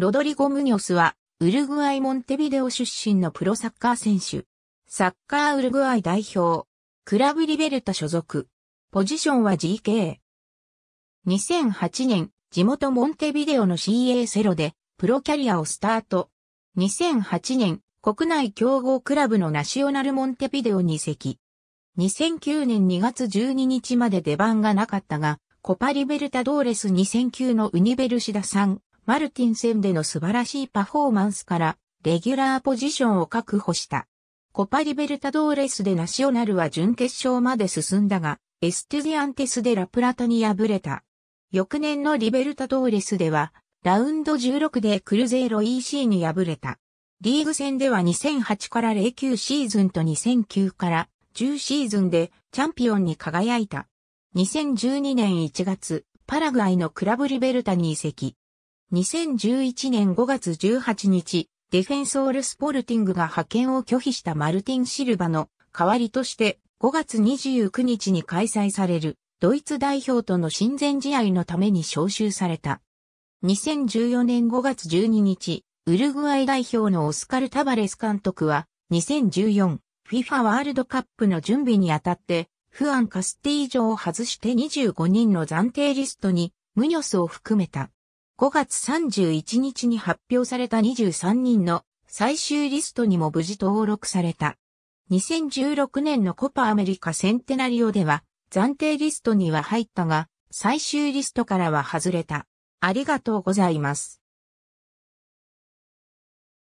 ロドリゴ・ムニョスは、ウルグアイ・モンテビデオ出身のプロサッカー選手。サッカーウルグアイ代表。クラブリベルタ所属。ポジションは GK。2008年、地元モンテビデオの CA セロで、プロキャリアをスタート。2008年、国内競合クラブのナショナルモンテビデオに移籍。2009年2月12日まで出番がなかったが、コパリベルタドーレス2009のウニベルシダさん。マルティン戦での素晴らしいパフォーマンスから、レギュラーポジションを確保した。コパリベルタドーレスでナショナルは準決勝まで進んだが、エスティディアンテスでラプラタに敗れた。翌年のリベルタドーレスでは、ラウンド16でクルゼーロ EC に敗れた。リーグ戦では2008から09シーズンと2009から10シーズンでチャンピオンに輝いた。2012年1月、パラグアイのクラブリベルタに移籍。2011年5月18日、ディフェンソールスポルティングが派遣を拒否したマルティン・シルバの代わりとして5月29日に開催されるドイツ代表との親善試合のために招集された。2014年5月12日、ウルグアイ代表のオスカル・タバレス監督は 2014FIFA ワールドカップの準備にあたってフアン・カスティージョを外して25人の暫定リストにムニョスを含めた。5月31日に発表された23人の最終リストにも無事登録された。2016年のコパアメリカセンテナリオでは暫定リストには入ったが最終リストからは外れた。ありがとうございます。